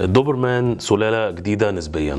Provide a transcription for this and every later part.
الدوبرمان سلالة جديدة نسبيا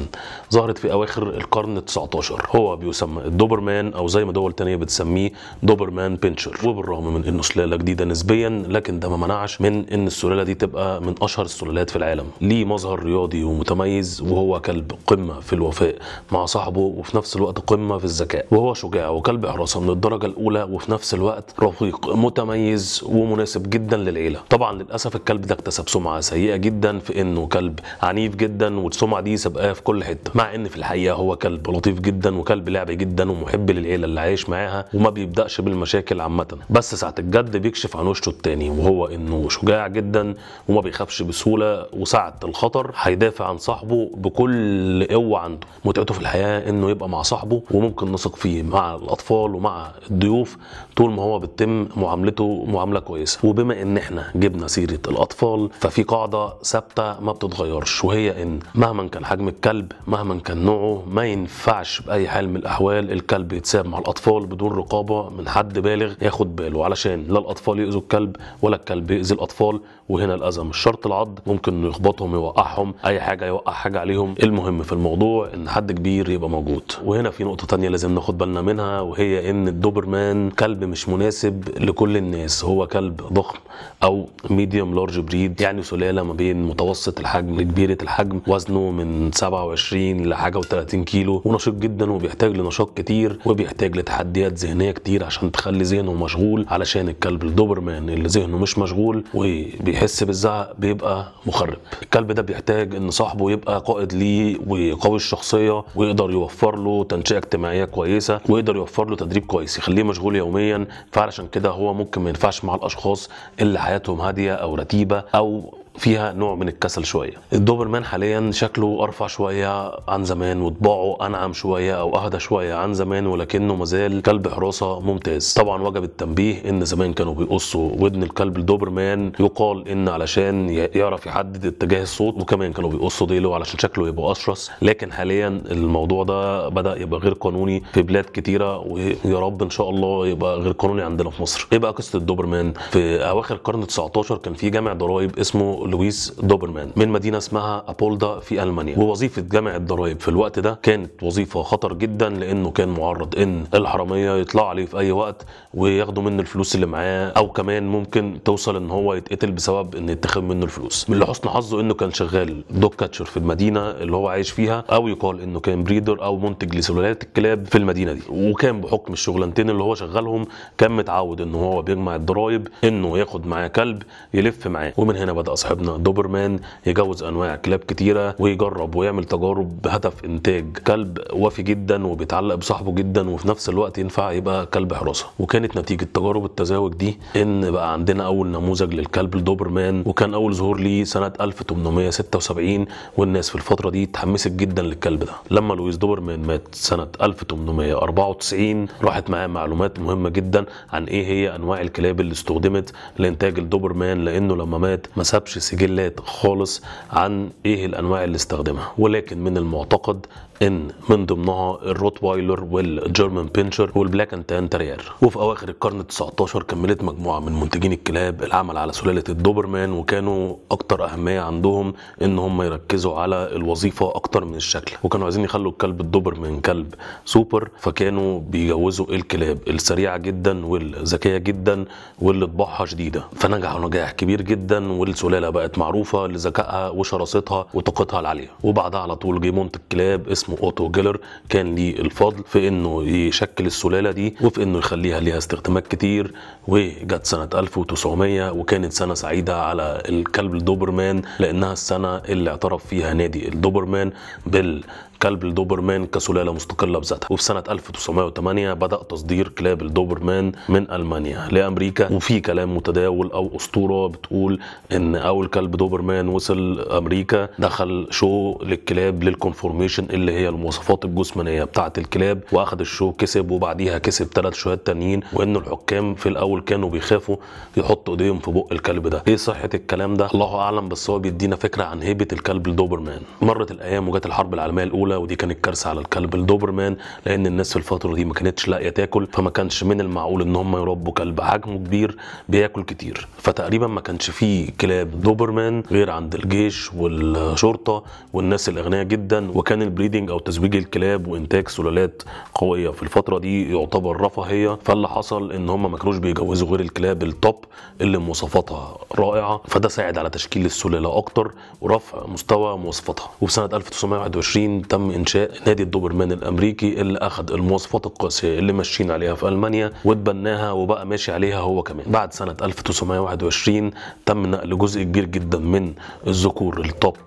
ظهرت في أواخر القرن ال19 هو بيسمى الدوبرمان أو زي ما دول تانية بتسميه دوبرمان بينشر وبالرغم من إنه سلالة جديدة نسبيا لكن ده ما منعش من إن السلالة دي تبقى من أشهر السلالات في العالم ليه مظهر رياضي ومتميز وهو كلب قمة في الوفاء مع صاحبه وفي نفس الوقت قمة في الذكاء وهو شجاع وكلب حراسة من الدرجة الأولى وفي نفس الوقت رقيق متميز ومناسب جدا للعيلة طبعا للأسف الكلب ده اكتسب سمعة سيئة جدا في إنه كلب كلب عنيف جدا والسمعه دي سابقاه في كل حته مع ان في الحقيقه هو كلب لطيف جدا وكلب لعبي جدا ومحب للعيله اللي عايش معاها وما بيبداش بالمشاكل عامه بس ساعه الجد بيكشف عن وشه التاني وهو انه شجاع جدا وما بيخافش بسهوله وساعه الخطر هيدافع عن صاحبه بكل قوه عنده متعته في الحياه انه يبقى مع صاحبه وممكن نثق فيه مع الاطفال ومع الضيوف طول ما هو بتتم معاملته معامله كويسه وبما ان احنا جبنا سيره الاطفال ففي قاعده ثابته ما بتتغير تتغيرش وهي ان مهما كان حجم الكلب مهما كان نوعه ما ينفعش باي حال من الاحوال الكلب يتساب مع الاطفال بدون رقابه من حد بالغ ياخد باله علشان لا الاطفال يأذوا الكلب ولا الكلب يأذي الاطفال وهنا الاذى مش شرط العض ممكن انه يخبطهم يوقعهم اي حاجه يوقع حاجه عليهم المهم في الموضوع ان حد كبير يبقى موجود وهنا في نقطه تانية لازم ناخد بالنا منها وهي ان الدوبرمان كلب مش مناسب لكل الناس هو كلب ضخم او ميديوم لارج بريد يعني سلاله ما بين متوسط الحجم لكبيره الحجم وزنه من 27 لحاجه و30 كيلو ونشيط جدا وبيحتاج لنشاط كتير وبيحتاج لتحديات ذهنيه كتير عشان تخلي ذهنه مشغول علشان الكلب الدوبرمان اللي ذهنه مش مشغول وبيحتاج بيحس بالزعق بيبقى مخرب الكلب ده بيحتاج ان صاحبه يبقى قائد ليه ويقوي الشخصيه ويقدر يوفر له تنشئه اجتماعيه كويسه ويقدر يوفر له تدريب كويس يخليه مشغول يوميا فعلشان كده هو ممكن ما ينفعش مع الاشخاص اللي حياتهم هاديه او رتيبه او فيها نوع من الكسل شويه الدوبرمان حاليا شكله ارفع شويه عن زمان وطباعه انعم شويه او اهدى شويه عن زمان ولكنه مازال كلب حراسه ممتاز طبعا وجب التنبيه ان زمان كانوا بيقصوا ودن الكلب الدوبرمان يقال ان علشان يعرف يحدد اتجاه الصوت وكمان كانوا بيقصوا ديله علشان شكله يبقى اشرس لكن حاليا الموضوع ده بدا يبقى غير قانوني في بلاد كتيره ويا رب ان شاء الله يبقى غير قانوني عندنا في مصر ايه بقى قصه الدوبرمان في اواخر القرن 19 كان في جامع ضرايب اسمه لويس دوبرمان من مدينة اسمها أبولدا في ألمانيا ووظيفة جمع الضرائب في الوقت ده كانت وظيفة خطر جدا لأنه كان معرض إن الحرامية يطلع عليه في أي وقت وياخدوا منه الفلوس اللي معاه أو كمان ممكن توصل إن هو يتقتل بسبب إن يتخذ منه الفلوس من لحسن حظه إنه كان شغال دوب كاتشر في المدينة اللي هو عايش فيها أو يقال إنه كان بريدر أو منتج لسلالات الكلاب في المدينة دي وكان بحكم الشغلانتين اللي هو شغالهم كان متعود إن هو بيجمع الضرايب إنه ياخد معاه كلب يلف معاه ومن هنا بدأ صاحب كلابنا دوبرمان يجوز انواع كلاب كتيره ويجرب ويعمل تجارب بهدف انتاج كلب وفي جدا وبيتعلق بصاحبه جدا وفي نفس الوقت ينفع يبقى كلب حراسه وكانت نتيجه تجارب التزاوج دي ان بقى عندنا اول نموذج للكلب الدوبرمان وكان اول ظهور ليه سنه 1876 والناس في الفتره دي اتحمست جدا للكلب ده لما لويس دوبرمان مات سنه 1894 راحت معاه معلومات مهمه جدا عن ايه هي انواع الكلاب اللي استخدمت لانتاج الدوبرمان لانه لما مات ما سابش سجلات خالص عن ايه الانواع اللي استخدمها ولكن من المعتقد ان من ضمنها الروتوايلر والجيرمان بينشر والبلاك انت تان وفي اواخر القرن 19 كملت مجموعه من منتجين الكلاب العمل على سلاله الدوبرمان وكانوا اكتر اهميه عندهم ان هم يركزوا على الوظيفه اكتر من الشكل وكانوا عايزين يخلوا الكلب الدوبرمان كلب سوبر فكانوا بيجوزوا الكلاب السريعه جدا والذكيه جدا واللي طباعها شديده فنجحوا نجاح كبير جدا والسلاله بقت معروفه لذكائها وشراستها وطاقتها العاليه وبعدها على طول جه منتج كلاب اسمه اوتو جيلر كان ليه الفضل في انه يشكل السلاله دي وفي انه يخليها ليها استخدامات كتير وجت سنه 1900 وكانت سنه سعيده على الكلب الدوبرمان لانها السنه اللي اعترف فيها نادي الدوبرمان بال كلب الدوبرمان كسلالة مستقلة بذاتها وفي سنة 1908 بدأ تصدير كلاب الدوبرمان من ألمانيا لأمريكا وفي كلام متداول أو أسطورة بتقول إن أول كلب دوبرمان وصل أمريكا دخل شو للكلاب للكونفورميشن اللي هي المواصفات الجسمانية بتاعة الكلاب وأخد الشو كسب وبعديها كسب ثلاث شوات تانيين وإن الحكام في الأول كانوا بيخافوا يحطوا إيديهم في بق الكلب ده إيه صحة الكلام ده الله أعلم بس هو بيدينا فكرة عن هيبة الكلب الدوبرمان مرت الأيام وجت الحرب العالمية الأولى الاولى ودي كانت كارثه على الكلب الدوبرمان لان الناس في الفتره دي ما كانتش لاقيه تاكل فما كانش من المعقول ان هم يربوا كلب حجمه كبير بياكل كتير فتقريبا ما كانش فيه كلاب دوبرمان غير عند الجيش والشرطه والناس الاغنياء جدا وكان البريدنج او تزويج الكلاب وانتاج سلالات قويه في الفتره دي يعتبر رفاهيه فاللي حصل ان هم ما كانوش بيجوزوا غير الكلاب التوب اللي مواصفاتها رائعه فده ساعد على تشكيل السلاله اكتر ورفع مستوى مواصفاتها وفي سنه 1921 تم تم انشاء نادي الدوبرمان الامريكي اللي اخذ المواصفات القاسيه اللي ماشيين عليها في المانيا واتبناها وبقى ماشي عليها هو كمان بعد سنه 1921 تم نقل جزء كبير جدا من الذكور التوب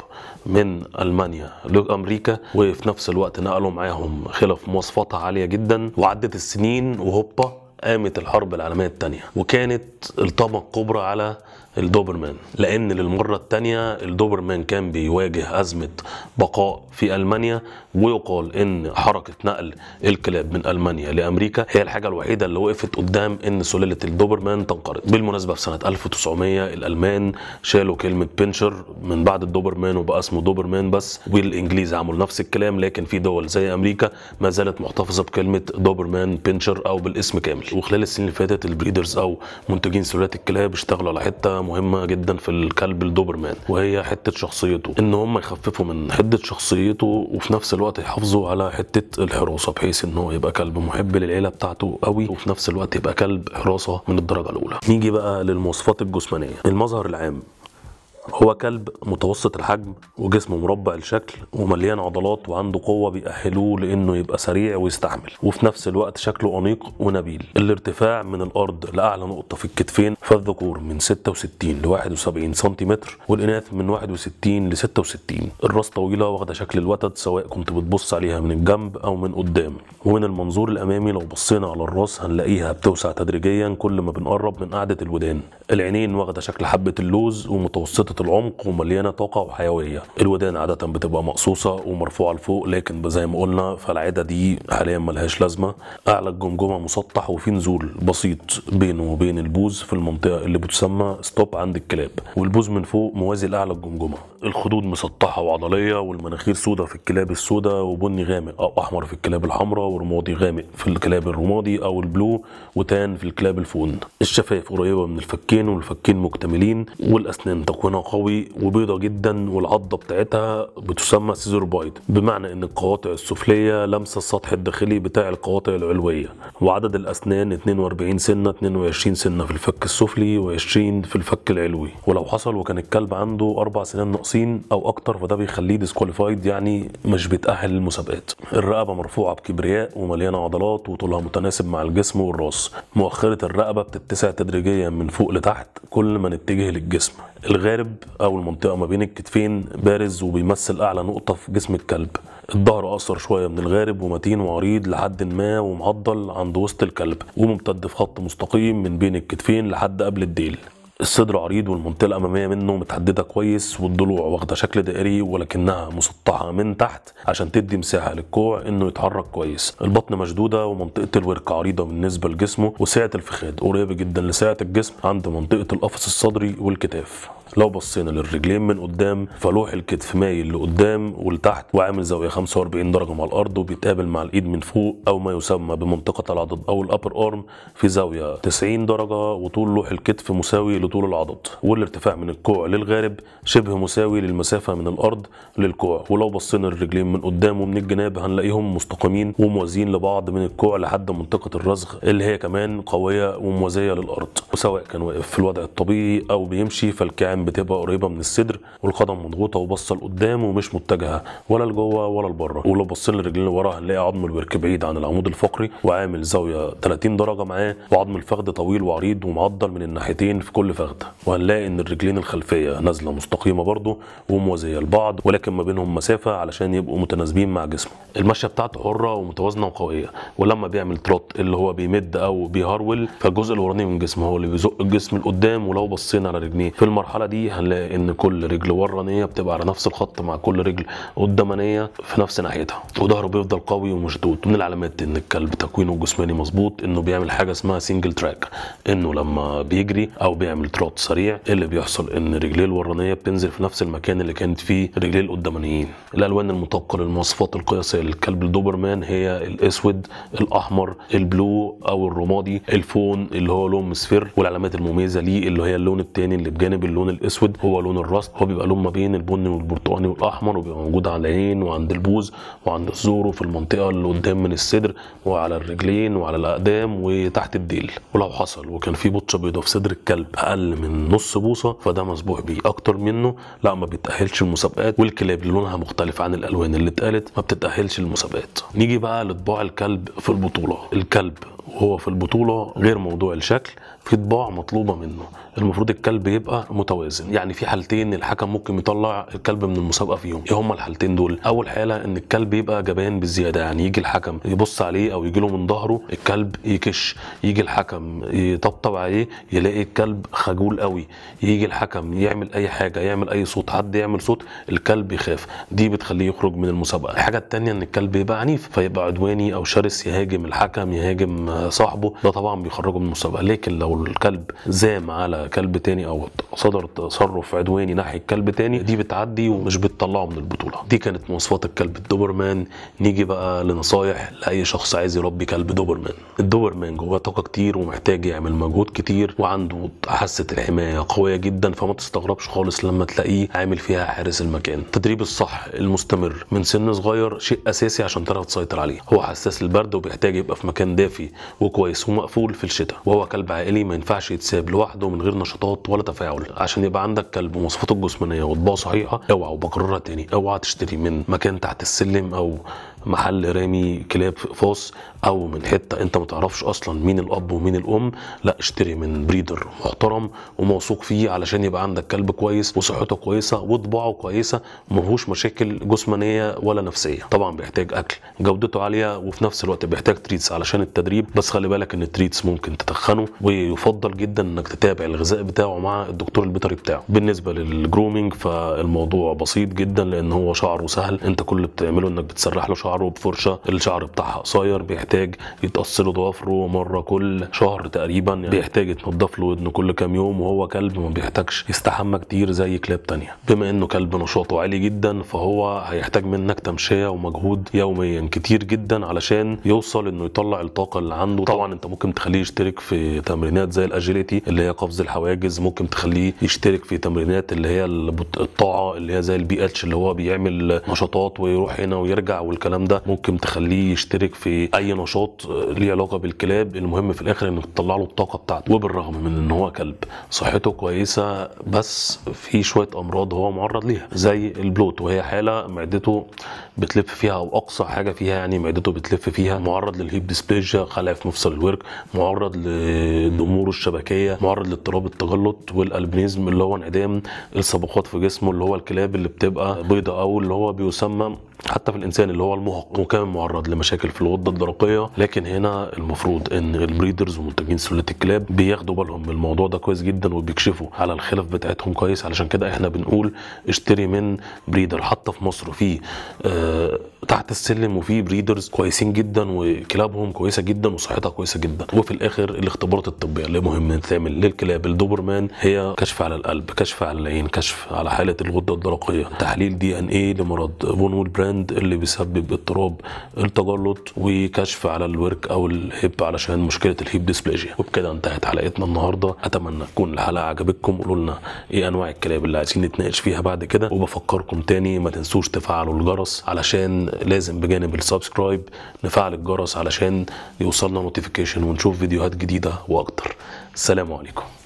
من المانيا لامريكا وفي نفس الوقت نقلوا معاهم خلف مواصفاتها عاليه جدا وعدت السنين وهوبا قامت الحرب العالميه الثانيه وكانت الطامه الكبرى على الدوبرمان لان للمره الثانيه الدوبرمان كان بيواجه ازمه بقاء في المانيا ويقال ان حركه نقل الكلاب من المانيا لامريكا هي الحاجه الوحيده اللي وقفت قدام ان سلاله الدوبرمان تنقرض بالمناسبه في سنه 1900 الالمان شالوا كلمه بنشر من بعد الدوبرمان وبقى اسمه دوبرمان بس والانجليز عملوا نفس الكلام لكن في دول زي امريكا ما زالت محتفظه بكلمه دوبرمان بنشر او بالاسم كامل وخلال السنين اللي فاتت البريدرز او منتجين سلالات الكلاب اشتغلوا على حته مهمه جدا في الكلب الدوبرمان وهي حته شخصيته ان هم يخففوا من حده شخصيته وفي نفس الوقت يحافظوا على حته الحراسه بحيث ان هو يبقى كلب محب للعيله بتاعته قوي وفي نفس الوقت يبقى كلب حراسه من الدرجه الاولى نيجي بقى للمواصفات الجسمانيه المظهر العام هو كلب متوسط الحجم وجسمه مربع الشكل ومليان عضلات وعنده قوه بيأهلوه لانه يبقى سريع ويستحمل وفي نفس الوقت شكله انيق ونبيل الارتفاع من الارض لاعلى نقطه في الكتفين فالذكور من 66 ل 71 سم والاناث من 61 ل 66 الراس طويله واخده شكل الوتد سواء كنت بتبص عليها من الجنب او من قدام ومن المنظور الامامي لو بصينا على الراس هنلاقيها بتوسع تدريجيا كل ما بنقرب من قعده الودان العينين واخده شكل حبه اللوز ومتوسطه العمق ومليانة طاقة وحيوية الودان عادة بتبقى مقصوصة ومرفوعة لفوق لكن زي ما قلنا فالعادة دي حاليا ملهاش لازمة أعلى الجمجمة مسطح وفي نزول بسيط بينه وبين البوز في المنطقة اللي بتسمى ستوب عند الكلاب والبوز من فوق موازي لأعلى الجمجمة الخدود مسطحة وعضلية والمناخير سودة في الكلاب السوداء وبني غامق أو أحمر في الكلاب الحمراء ورمادي غامق في الكلاب الرمادي أو البلو وتان في الكلاب الفون الشفايف قريبة من الفكين والفكين مكتملين والأسنان تكوينها قوي وبيضة جدا والعضة بتاعتها بتسمى سيزر بايد بمعنى ان القواطع السفلية لامسة السطح الداخلي بتاع القواطع العلوية وعدد الاسنان 42 سنة 22 سنة في الفك السفلي و20 في الفك العلوي ولو حصل وكان الكلب عنده اربع سنان ناقصين او اكتر فده بيخليه ديسكواليفايد يعني مش بيتاهل للمسابقات الرقبة مرفوعة بكبرياء ومليانة عضلات وطولها متناسب مع الجسم والراس مؤخرة الرقبة بتتسع تدريجيا من فوق لتحت كل ما نتجه للجسم الغارب او المنطقه ما بين الكتفين بارز وبيمثل اعلى نقطه في جسم الكلب الظهر اقصر شويه من الغارب ومتين وعريض لحد ما ومعضل عند وسط الكلب وممتد في خط مستقيم من بين الكتفين لحد قبل الديل الصدر عريض والمنطقه الاماميه منه متحدده كويس والضلوع واخده شكل دائري ولكنها مسطحه من تحت عشان تدي مساحه للكوع انه يتحرك كويس البطن مشدوده ومنطقه الورك عريضه بالنسبه لجسمه وسعه الفخاد قريبه جدا لسعه الجسم عند منطقه القفص الصدري والكتاف لو بصينا للرجلين من قدام فلوح الكتف مايل لقدام ولتحت وعامل زاويه 45 درجه مع الارض وبيتقابل مع الايد من فوق او ما يسمى بمنطقه العضد او الابر ارم في زاويه 90 درجه وطول لوح الكتف مساوي لطول العضد والارتفاع من الكوع للغارب شبه مساوي للمسافه من الارض للكوع ولو بصينا للرجلين من قدام ومن الجناب هنلاقيهم مستقيمين وموازيين لبعض من الكوع لحد منطقه الرزغ اللي هي كمان قويه وموازيه للارض وسواء كان واقف في الوضع الطبيعي او بيمشي فالكعب بتبقى قريبه من الصدر والقدم مضغوطه وباصه لقدام ومش متجهه ولا لجوه ولا لبره ولو بصينا لرجلين لورا هنلاقي عظم الورك بعيد عن العمود الفقري وعامل زاويه 30 درجه معاه وعظم الفخد طويل وعريض ومعضل من الناحيتين في كل فخده وهنلاقي ان الرجلين الخلفيه نازله مستقيمه برده وموازيه لبعض ولكن ما بينهم مسافه علشان يبقوا متناسبين مع جسمه المشيه بتاعته حره ومتوازنه وقويه ولما بيعمل تروت اللي هو بيمد او بيهرول فالجزء الوراني من جسمه هو اللي بيزق الجسم لقدام ولو بصينا على رجليه في المرحله دي هنلاقي ان كل رجل ورانيه بتبقى على نفس الخط مع كل رجل قدامانيه في نفس ناحيتها وظهره بيفضل قوي ومشدود من العلامات ان الكلب تكوينه الجسماني مظبوط انه بيعمل حاجه اسمها سنجل تراك انه لما بيجري او بيعمل تروت سريع إيه اللي بيحصل ان رجليه الورانيه بتنزل في نفس المكان اللي كانت فيه رجليه القدامانيين الالوان المتوقعه للمواصفات القياسيه للكلب الدوبرمان هي الاسود الاحمر البلو او الرمادي الفون اللي هو لون مصفر والعلامات المميزه ليه اللي هي اللون الثاني اللي بجانب اللون الاسود هو لون الراس هو بيبقى لون ما بين البني والبرتقاني والاحمر وبيبقى موجود على العين وعند البوز وعند الزور وفي المنطقه اللي قدام من الصدر وعلى الرجلين وعلى الاقدام وتحت الديل ولو حصل وكان في بطشه بيضه في صدر الكلب اقل من نص بوصه فده مسبوح بيه اكتر منه لا ما بيتاهلش المسابقات والكلاب اللي لونها مختلف عن الالوان اللي اتقالت ما بتتاهلش المسابقات نيجي بقى لطباع الكلب في البطوله الكلب وهو في البطوله غير موضوع الشكل في طباع مطلوبه منه المفروض الكلب يبقى متوازن يعني في حالتين الحكم ممكن يطلع الكلب من المسابقه فيهم ايه هما الحالتين دول اول حاله ان الكلب يبقى جبان بالزياده يعني يجي الحكم يبص عليه او يجي له من ظهره الكلب يكش يجي الحكم يطبطب عليه يلاقي الكلب خجول قوي يجي الحكم يعمل اي حاجه يعمل اي صوت حد يعمل صوت الكلب يخاف دي بتخليه يخرج من المسابقه الحاجه الثانيه ان الكلب يبقى عنيف فيبقى عدواني او شرس يهاجم الحكم يهاجم صاحبه ده طبعا بيخرجه من المسابقه لكن لو او الكلب زام على كلب تاني او صدر تصرف عدواني ناحيه كلب تاني دي بتعدي ومش بتطلعه من البطوله دي كانت مواصفات الكلب الدوبرمان نيجي بقى لنصايح لاي شخص عايز يربي كلب دوبرمان الدوبرمان جواه طاقه كتير ومحتاج يعمل مجهود كتير وعنده حاسه الحمايه قويه جدا فما تستغربش خالص لما تلاقيه عامل فيها حارس المكان التدريب الصح المستمر من سن صغير شيء اساسي عشان تعرف تسيطر عليه هو حساس للبرد وبيحتاج يبقى في مكان دافي وكويس ومقفول في الشتاء وهو كلب عائلي العملي ما ينفعش يتساب لوحده من غير نشاطات ولا تفاعل عشان يبقى عندك كلب مواصفاته الجسمانيه وطباعه صحيحه اوعى وبكررها تاني اوعى تشتري من مكان تحت السلم او محل رامي كلاب فاص او من حته انت ما تعرفش اصلا مين الاب ومين الام لا اشتري من بريدر محترم وموثوق فيه علشان يبقى عندك كلب كويس وصحته كويسه وطباعه كويسه وما فيهوش مشاكل جسمانيه ولا نفسيه طبعا بيحتاج اكل جودته عاليه وفي نفس الوقت بيحتاج تريتس علشان التدريب بس خلي بالك ان التريتس ممكن تتخنه ويفضل جدا انك تتابع الغذاء بتاعه مع الدكتور البيطري بتاعه بالنسبه للجرومينج فالموضوع بسيط جدا لان هو شعره سهل انت كل اللي بتعمله انك بتسرح له شعر شعره بفرشه الشعر بتاعها قصير بيحتاج يتقص له ضوافره مره كل شهر تقريبا يعني بيحتاج يتنضف له ودنه كل كام يوم وهو كلب ما بيحتاجش يستحمى كتير زي كلاب تانية بما انه كلب نشاطه عالي جدا فهو هيحتاج منك تمشيه ومجهود يوميا كتير جدا علشان يوصل انه يطلع الطاقه اللي عنده طبعا انت ممكن تخليه يشترك في تمرينات زي الاجيليتي اللي هي قفز الحواجز ممكن تخليه يشترك في تمرينات اللي هي الطاعه اللي هي زي البي اتش اللي هو بيعمل نشاطات ويروح هنا ويرجع والكلام الكلام ده ممكن تخليه يشترك في اي نشاط آه، ليه علاقه بالكلاب المهم في الاخر انك تطلع له الطاقه بتاعته وبالرغم من ان هو كلب صحته كويسه بس في شويه امراض هو معرض ليها زي البلوت وهي حاله معدته بتلف فيها او اقصى حاجه فيها يعني معدته بتلف فيها معرض للهيب ديسبيجيا خلع في مفصل الورك معرض لضمور الشبكيه معرض لاضطراب التجلط والالبينيزم اللي هو انعدام الصبغات في جسمه اللي هو الكلاب اللي بتبقى بيضاء او اللي هو بيسمى حتى في الانسان اللي هو المهق وكان معرض لمشاكل في الغده الدرقيه لكن هنا المفروض ان البريدرز ومنتجين سلاله الكلاب بياخدوا بالهم من الموضوع ده كويس جدا وبيكشفوا على الخلف بتاعتهم كويس علشان كده احنا بنقول اشتري من بريدر حتى في مصر في آه تحت السلم وفي بريدرز كويسين جدا وكلابهم كويسه جدا وصحتها كويسه جدا وفي الاخر الاختبارات الطبيه اللي مهم تعمل للكلاب الدوبرمان هي كشف على القلب كشف على العين كشف على حاله الغده الدرقيه تحليل دي ان ايه لمرض فون براند اللي بيسبب اضطراب التجلط وكشف على الورك او الهيب علشان مشكله الهيب ديسبلاجيا وبكده انتهت حلقتنا النهارده اتمنى تكون الحلقه عجبتكم قولوا لنا ايه انواع الكلاب اللي عايزين نتناقش فيها بعد كده وبفكركم تاني ما تنسوش تفعلوا الجرس علشان لازم بجانب السبسكرايب نفعل الجرس علشان يوصلنا نوتيفيكيشن ونشوف فيديوهات جديده واكتر السلام عليكم